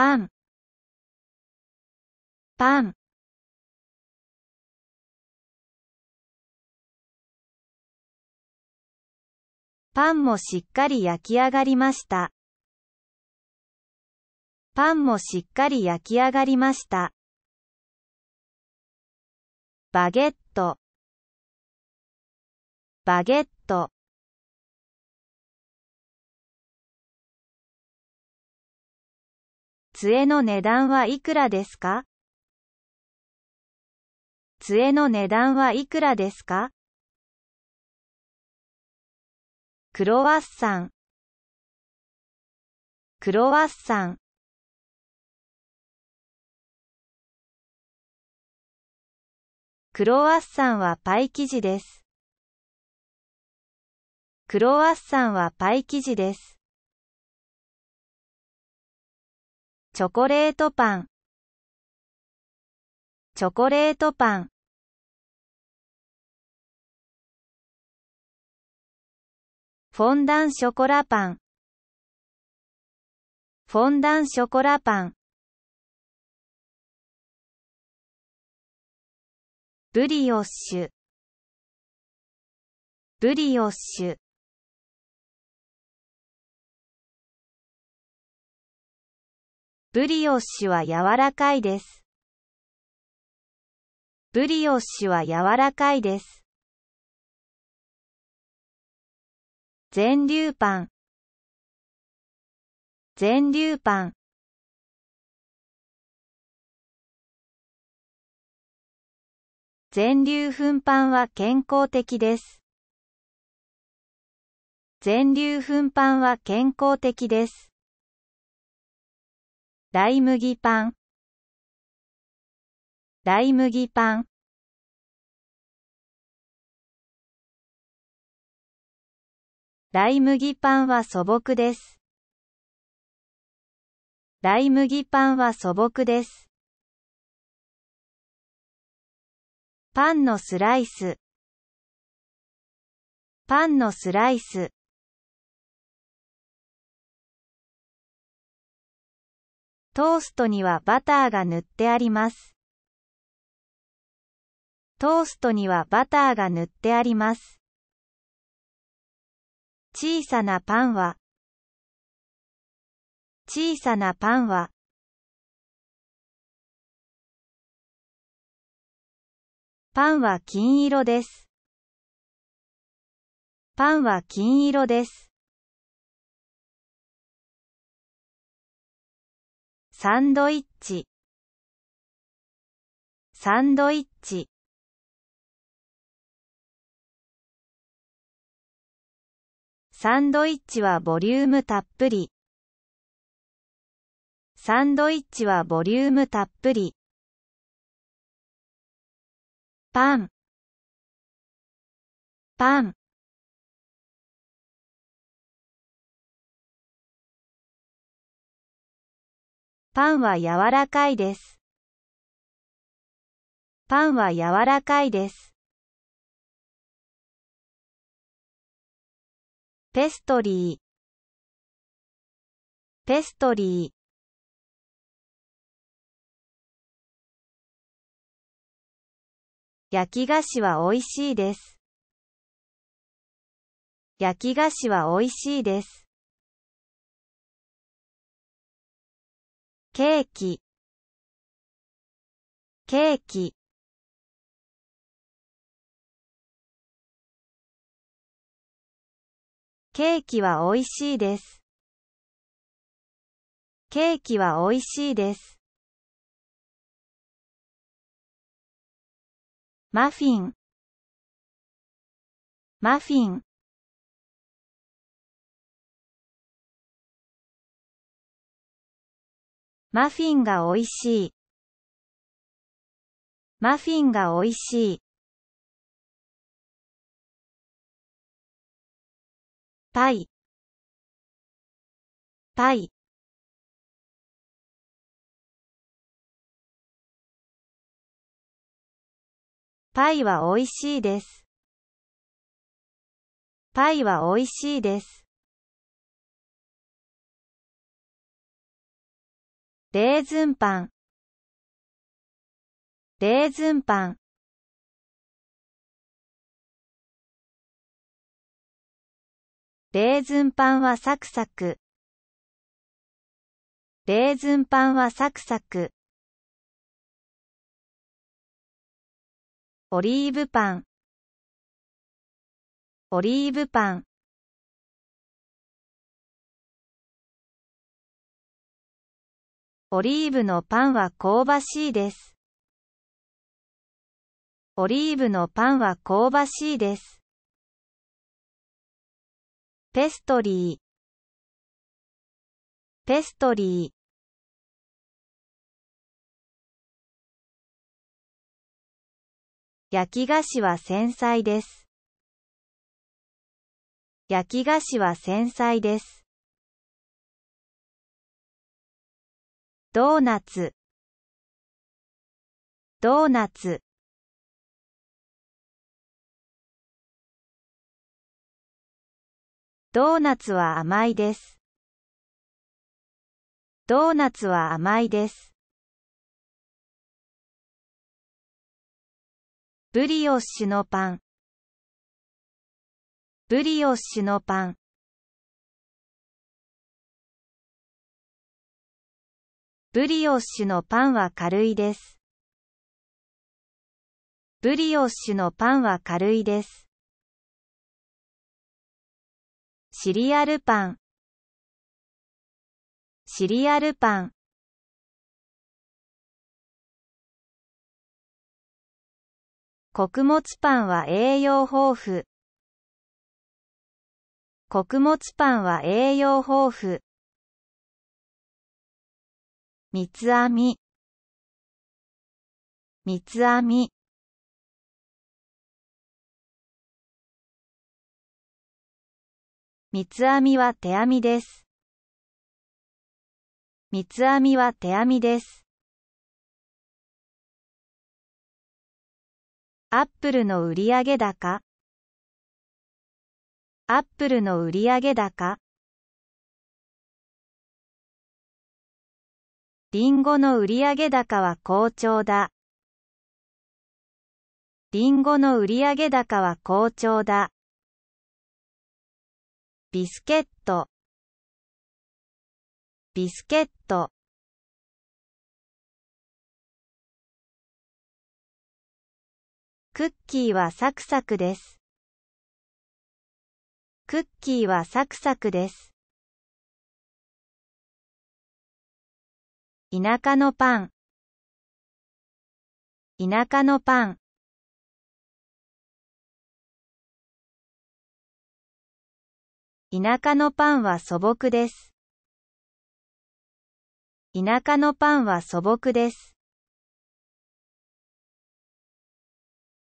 パンパンパンもしっかり焼き上がりました。パンもしっかり焼き上がりました。バゲットバゲット杖の値段はいくらですか杖の値段はいくらですかクロワッサンクロワッサンクロワッサンはパイ生地です。クロワッサンはパイ生地です。チョコレートパンチョコレートパンフォンダンショコラパンフォンダンショコラパンブリオッシュブリオッシュブリオッシュは柔らかいです。ブリオッシュは柔らかいです。全粒パン全粒パン全粒粉パンは健康的です。全粒粉パンは健康的です。大麦パン大麦パン大麦パンは素朴です。大麦パンは素朴です。パンのスライスパンのスライストーストにはバターが塗ってあります。トーストにはバターが塗ってあります。小さなパンは小さなパンはパンは金色です。パンは金色です。サンドイッチサンドイッチサンドイッチはボリュームたっぷりサンドイッチはボリュームたっぷりパンパンパンは柔らかいです。パンは柔らかいです。ペストリーペストリー焼き菓子は美味しいです。焼き菓子は美味しいです。ケーキケーキケーキは美味しいです。ケーキは美味しいです。マフィンマフィンマフィンが美味しい。マフィンが美味しい。パイ、パイ。パイは美味しいです。パイは美味しいです。レーズンパンレーズンパンレーズンパンはサクサクレーズンパンはサクサクオリーブパンオリーブパンオリーブのパンは香ばしいです。オリーブのパンは香ばしいです。ペストリーペストリー焼き菓子は繊細です。焼き菓子は繊細です。ドーナツドーナツドーナツは甘いです。ドーナツは甘いです。ブリオッシュのパンブリオッシュのパンブリオッシュのパンは軽いです。ブリオッシュのパンは軽いです。シリアルパンシリアルパン穀物パンは栄養豊富穀物パンは栄養豊富三つ編み三つ編み三つ編みは手編みです。三つ編みは手編みです。アップルの売上高アップルの売上高リンゴの売上高は好調だ。リンゴの売上高は好調だ。ビスケット、ビスケット。クッキーはサクサクです。クッキーはサクサクです。田舎のパン田舎のパン田舎のパンは素朴です。田舎のパンは素朴です。